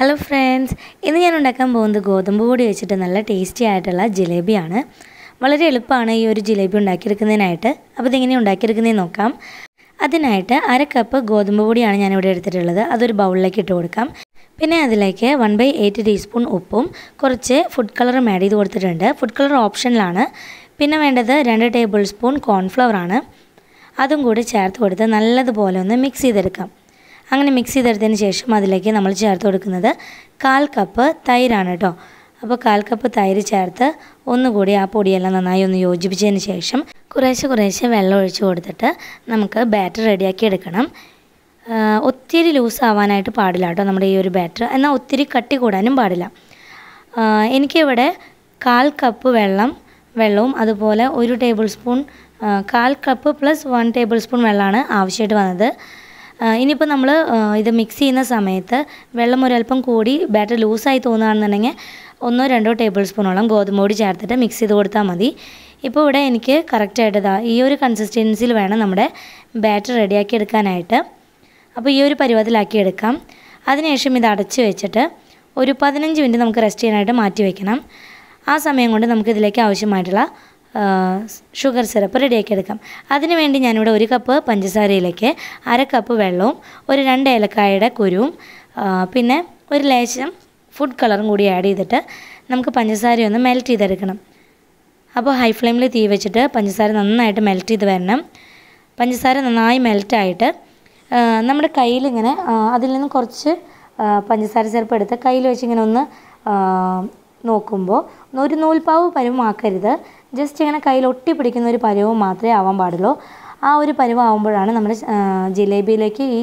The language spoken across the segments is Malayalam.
ഹലോ ഫ്രണ്ട്സ് ഇന്ന് ഞാൻ ഉണ്ടാക്കാൻ പോകുന്നത് ഗോതമ്പ് പൊടി വെച്ചിട്ട് നല്ല ടേസ്റ്റി ആയിട്ടുള്ള ജിലേബിയാണ് വളരെ എളുപ്പമാണ് ഈ ഒരു ജിലേബി ഉണ്ടാക്കിയെടുക്കുന്നതിനായിട്ട് അപ്പോൾ ഇതെങ്ങനെ ഉണ്ടാക്കിയെടുക്കുന്നതെന്ന് നോക്കാം അതിനായിട്ട് അര കപ്പ് ഗോതമ്പ് പൊടിയാണ് ഞാനിവിടെ എടുത്തിട്ടുള്ളത് അതൊരു ബൗളിലേക്ക് ഇട്ട് കൊടുക്കാം പിന്നെ അതിലേക്ക് വൺ ബൈ എയ്റ്റ് ടീസ്പൂൺ ഉപ്പും കുറച്ച് ഫുഡ് കളറും ആഡ് ചെയ്ത് കൊടുത്തിട്ടുണ്ട് ഫുഡ് കളർ ഓപ്ഷനിലാണ് പിന്നെ വേണ്ടത് രണ്ട് ടേബിൾ സ്പൂൺ കോൺഫ്ലവർ ആണ് അതും കൂടി ചേർത്ത് കൊടുത്ത് നല്ലതുപോലെ ഒന്ന് മിക്സ് ചെയ്തെടുക്കാം അങ്ങനെ മിക്സ് ചെയ്തെടുത്തതിന് ശേഷം അതിലേക്ക് നമ്മൾ ചേർത്ത് കൊടുക്കുന്നത് കാൽ കപ്പ് തൈരാണ് കേട്ടോ അപ്പോൾ കാൽ കപ്പ് തൈര് ചേർത്ത് ഒന്നുകൂടി ആ പൊടിയെല്ലാം നന്നായി ഒന്ന് യോജിപ്പിച്ചതിന് ശേഷം കുറേശ്ശെ കുറേശ്ശെ വെള്ളം ഒഴിച്ച് കൊടുത്തിട്ട് നമുക്ക് ബാറ്റർ റെഡിയാക്കി എടുക്കണം ഒത്തിരി ലൂസ് ആവാനായിട്ട് പാടില്ല കേട്ടോ നമ്മുടെ ഈ ഒരു ബാറ്റർ എന്നാൽ ഒത്തിരി കട്ടി കൂടാനും പാടില്ല എനിക്കിവിടെ കാൽ കപ്പ് വെള്ളം വെള്ളവും അതുപോലെ ഒരു ടേബിൾ സ്പൂൺ കാൽ cup plus one tablespoon വെള്ളമാണ് ആവശ്യമായിട്ട് വന്നത് ഇനിയിപ്പോൾ നമ്മൾ ഇത് മിക്സ് ചെയ്യുന്ന സമയത്ത് വെള്ളം ഒരല്പം കൂടി ബാറ്റർ ലൂസായി തോന്നുകയാണെന്നുണ്ടെങ്കിൽ ഒന്നോ രണ്ടോ ടേബിൾ സ്പൂണോളം ഗോതമ്പ് പൊടി ചേർത്തിട്ട് മിക്സ് ചെയ്ത് കൊടുത്താൽ മതി ഇപ്പോൾ ഇവിടെ എനിക്ക് കറക്റ്റായിട്ട് ഇതാ ഈ ഒരു കൺസിസ്റ്റൻസിയിൽ വേണം നമ്മുടെ ബാറ്റർ റെഡിയാക്കി എടുക്കാനായിട്ട് അപ്പോൾ ഈ ഒരു പരുവത്തിലാക്കി എടുക്കാം അതിനുശേഷം ഇത് അടച്ച് വെച്ചിട്ട് ഒരു പതിനഞ്ച് മിനിറ്റ് നമുക്ക് റെസ്റ്റ് ചെയ്യാനായിട്ട് മാറ്റി വയ്ക്കണം ആ സമയം കൊണ്ട് നമുക്ക് ഇതിലേക്ക് ആവശ്യമായിട്ടുള്ള ഷുഗർ സിറപ്പ് റെഡിയാക്കി എടുക്കാം അതിനുവേണ്ടി ഞാനിവിടെ ഒരു കപ്പ് പഞ്ചസാരയിലേക്ക് അര കപ്പ് വെള്ളവും ഒരു രണ്ട് ഏലക്കായയുടെ കുരുവും പിന്നെ ഒരു ലേശം ഫുഡ് കളറും കൂടി ആഡ് ചെയ്തിട്ട് നമുക്ക് പഞ്ചസാരയൊന്ന് മെൽറ്റ് ചെയ്തെടുക്കണം അപ്പോൾ ഹൈ ഫ്ലെയിമിൽ തീ വെച്ചിട്ട് പഞ്ചസാര നന്നായിട്ട് മെൽറ്റ് ചെയ്ത് വരണം പഞ്ചസാര നന്നായി മെൽറ്റായിട്ട് നമ്മുടെ കയ്യിലിങ്ങനെ അതിൽ നിന്ന് കുറച്ച് പഞ്ചസാര ചെറുപ്പം എടുത്ത് കയ്യിൽ വെച്ചിങ്ങനെ ഒന്ന് നോക്കുമ്പോൾ ഒരു നൂൽപ്പാവ് പരുവമാക്കരുത് ജസ്റ്റ് ഇങ്ങനെ കയ്യിൽ ഒട്ടി പിടിക്കുന്ന ഒരു പരുവം മാത്രമേ ആവാൻ പാടുള്ളൂ ആ ഒരു പരുവാകുമ്പോഴാണ് നമ്മുടെ ജിലേബിയിലേക്ക് ഈ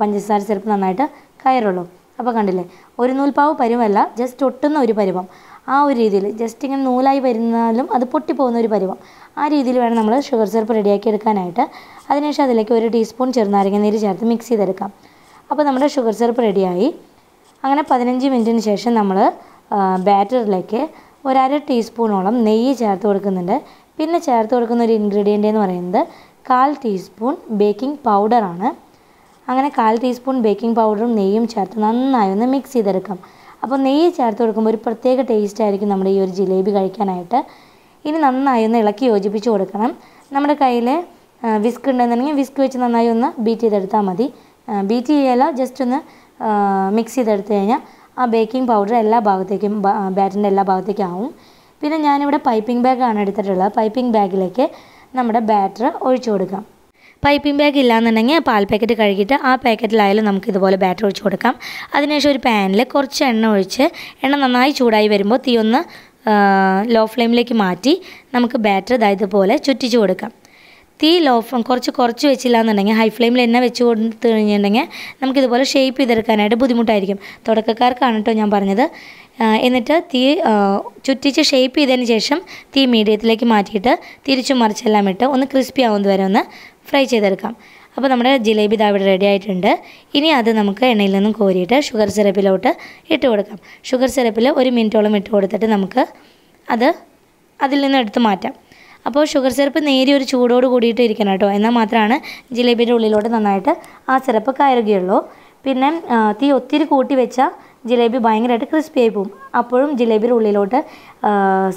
പഞ്ചസാര ചെറുപ്പ് നന്നായിട്ട് കയറുള്ളൂ അപ്പോൾ കണ്ടില്ലേ ഒരു നൂൽപ്പാവ് പരുവല്ല ജസ്റ്റ് ഒട്ടുന്ന ഒരു പരുവം ആ ഒരു രീതിയിൽ ജസ്റ്റ് ഇങ്ങനെ നൂലായി വരുന്നാലും അത് പൊട്ടിപ്പോകുന്ന ഒരു പരുവം ആ രീതിയിൽ വേണം നമ്മൾ ഷുഗർ സിറപ്പ് റെഡിയാക്കി എടുക്കാനായിട്ട് അതിനുശേഷം അതിലേക്ക് ഒരു ടീസ്പൂൺ ചെറുനാരങ്ങ നീര് ചേർത്ത് മിക്സ് ചെയ്തെടുക്കാം അപ്പോൾ നമ്മുടെ ഷുഗർ സിറപ്പ് റെഡിയായി അങ്ങനെ പതിനഞ്ച് മിനിറ്റിന് ശേഷം നമ്മൾ ബാറ്ററിലേക്ക് ഒരര ടീസ്പൂണോളം നെയ്യ് ചേർത്ത് കൊടുക്കുന്നുണ്ട് പിന്നെ ചേർത്ത് കൊടുക്കുന്ന ഒരു ഇൻഗ്രീഡിയൻ്റ് എന്ന് പറയുന്നത് കാൽ ടീസ്പൂൺ ബേക്കിംഗ് പൗഡറാണ് അങ്ങനെ കാൽ ടീസ്പൂൺ ബേക്കിംഗ് പൗഡറും നെയ്യും ചേർത്ത് നന്നായി ഒന്ന് മിക്സ് ചെയ്തെടുക്കാം അപ്പോൾ നെയ്യ് ചേർത്ത് കൊടുക്കുമ്പോൾ ഒരു പ്രത്യേക ടേസ്റ്റ് ആയിരിക്കും നമ്മുടെ ഈ ഒരു ജിലേബി കഴിക്കാനായിട്ട് ഇനി നന്നായി ഒന്ന് ഇളക്കി യോജിപ്പിച്ച് കൊടുക്കണം നമ്മുടെ കയ്യിൽ വിസ്ക് ഉണ്ടെന്നുണ്ടെങ്കിൽ വിസ്ക് വെച്ച് നന്നായി ഒന്ന് ബീറ്റ് ചെയ്തെടുത്താൽ മതി ബീറ്റ് ചെയ്യല ജസ്റ്റ് ഒന്ന് മിക്സ് ചെയ്തെടുത്ത് കഴിഞ്ഞാൽ ആ ബേക്കിംഗ് പൗഡർ എല്ലാ ഭാഗത്തേക്കും ബാറ്റിൻ്റെ എല്ലാ ഭാഗത്തേക്കും ആവും പിന്നെ ഞാനിവിടെ പൈപ്പിംഗ് ബാഗാണ് എടുത്തിട്ടുള്ളത് പൈപ്പിംഗ് ബാഗിലേക്ക് നമ്മുടെ ബാറ്റർ ഒഴിച്ചു കൊടുക്കാം പൈപ്പിംഗ് ബാഗ് ഇല്ലാന്നുണ്ടെങ്കിൽ പാൽ പാക്കറ്റ് കഴുകിയിട്ട് ആ പാക്കറ്റിലായാലും നമുക്ക് ഇതുപോലെ ബാറ്റർ ഒഴിച്ച് കൊടുക്കാം അതിനുശേഷം ഒരു പാനിൽ കുറച്ച് എണ്ണ ഒഴിച്ച് എണ്ണ നന്നായി ചൂടായി വരുമ്പോൾ തീ ഒന്ന് ലോ ഫ്ലെയിമിലേക്ക് മാറ്റി നമുക്ക് ബാറ്റർ ഇതായതുപോലെ ചുറ്റിച്ചു കൊടുക്കാം തീ ലോ കുറച്ച് കുറച്ച് വെച്ചില്ല എന്നുണ്ടെങ്കിൽ ഹൈ ഫ്ലെയിമിൽ എണ്ണ വെച്ച് കൊടുത്ത് കഴിഞ്ഞിട്ടുണ്ടെങ്കിൽ നമുക്കിതുപോലെ ഷേപ്പ് ചെയ്തെടുക്കാനായിട്ട് ബുദ്ധിമുട്ടായിരിക്കും തുടക്കക്കാർക്കാണ് കേട്ടോ ഞാൻ പറഞ്ഞത് എന്നിട്ട് തീ ചുറ്റിച്ച് ഷേപ്പ് ചെയ്തതിന് ശേഷം തീ മീഡിയത്തിലേക്ക് മാറ്റിയിട്ട് തിരിച്ചു മറിച്ചെല്ലാം ഇട്ട് ഒന്ന് ക്രിസ്പി ആവുന്നത് വരെ ഒന്ന് ഫ്രൈ ചെയ്തെടുക്കാം അപ്പോൾ നമ്മുടെ ജിലേബി ഇവിടെ റെഡി ആയിട്ടുണ്ട് ഇനി അത് നമുക്ക് എണ്ണയിൽ നിന്നും കോരിയിട്ട് ഷുഗർ സിറപ്പിലോട്ട് ഇട്ട് കൊടുക്കാം ഷുഗർ സിറപ്പിൽ ഒരു മിനിറ്റോളം ഇട്ട് കൊടുത്തിട്ട് നമുക്ക് അത് അതിൽ നിന്ന് എടുത്ത് മാറ്റാം അപ്പോൾ ഷുഗർ സിറപ്പ് നേരിയ ഒരു ചൂടോട് കൂടിയിട്ട് ഇരിക്കണം കേട്ടോ എന്നാൽ മാത്രമാണ് ജിലേബിൻ്റെ ഉള്ളിലോട്ട് നന്നായിട്ട് ആ സിറപ്പ് കയറുകയുള്ളൂ പിന്നെ തീ ഒത്തിരി കൂട്ടി വെച്ചാൽ ജിലേബി ഭയങ്കരമായിട്ട് ക്രിസ്പി ആയി പോകും അപ്പോഴും ജിലേബിയുടെ ഉള്ളിലോട്ട്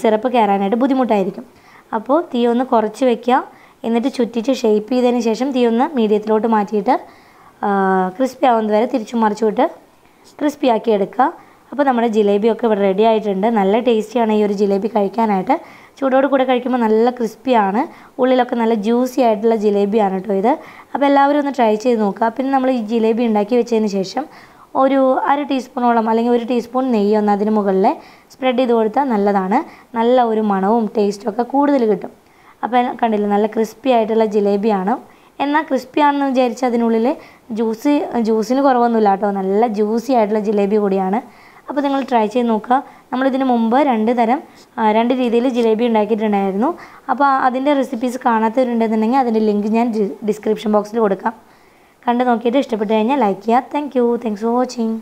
സിറപ്പ് കയറാനായിട്ട് ബുദ്ധിമുട്ടായിരിക്കും അപ്പോൾ തീ ഒന്ന് കുറച്ച് വെക്കുക എന്നിട്ട് ചുറ്റിച്ച് ഷേപ്പ് ചെയ്തതിന് ശേഷം തീ ഒന്ന് മീഡിയത്തിലോട്ട് മാറ്റിയിട്ട് ക്രിസ്പി ആവുന്നതുവരെ തിരിച്ചു മറിച്ചു വിട്ട് ക്രിസ്പി ആക്കി എടുക്കുക അപ്പോൾ നമ്മുടെ ജിലേബിയൊക്കെ ഇവിടെ റെഡി ആയിട്ടുണ്ട് നല്ല ടേസ്റ്റിയാണ് ഈ ഒരു ജിലേബി കഴിക്കാനായിട്ട് ചൂടോട് കൂടെ കഴിക്കുമ്പോൾ നല്ല ക്രിസ്പിയാണ് ഉള്ളിലൊക്കെ നല്ല ജ്യൂസി ആയിട്ടുള്ള ജിലേബിയാണ് കേട്ടോ ഇത് അപ്പോൾ എല്ലാവരും ഒന്ന് ട്രൈ ചെയ്ത് നോക്കുക പിന്നെ നമ്മൾ ഈ ജിലേബി ഉണ്ടാക്കി വെച്ചതിന് ശേഷം ഒരു അര ടീസ്പൂണോളം അല്ലെങ്കിൽ ഒരു ടീസ്പൂൺ നെയ്യ് ഒന്ന് അതിന് മുകളിൽ സ്പ്രെഡ് ചെയ്ത് കൊടുത്താൽ നല്ലതാണ് നല്ല ഒരു മണവും ടേസ്റ്റും ഒക്കെ കൂടുതൽ കിട്ടും അപ്പോൾ കണ്ടില്ല നല്ല ക്രിസ്പി ആയിട്ടുള്ള ജിലേബിയാണ് എന്നാൽ ക്രിസ്പി ആണെന്ന് വിചാരിച്ച് അതിനുള്ളിൽ ജ്യൂസ് ജ്യൂസിന് കുറവൊന്നുമില്ല കേട്ടോ നല്ല ജ്യൂസി ആയിട്ടുള്ള ജിലേബി കൂടിയാണ് അപ്പോൾ നിങ്ങൾ ട്രൈ ചെയ്ത് നോക്കുക നമ്മളിതിന് മുമ്പ് രണ്ട് തരം രണ്ട് രീതിയിൽ ജിലേബി ഉണ്ടാക്കിയിട്ടുണ്ടായിരുന്നു അപ്പോൾ അതിൻ്റെ റെസിപ്പീസ് കാണാത്തവരുണ്ടെന്നുണ്ടെങ്കിൽ അതിൻ്റെ ലിങ്ക് ഞാൻ ഡിസ്ക്രിപ്ഷൻ ബോക്സിൽ കൊടുക്കാം കണ്ടു നോക്കിയിട്ട് ഇഷ്ടപ്പെട്ട് കഴിഞ്ഞാൽ ലൈക്ക് ചെയ്യുക thank you thanks for watching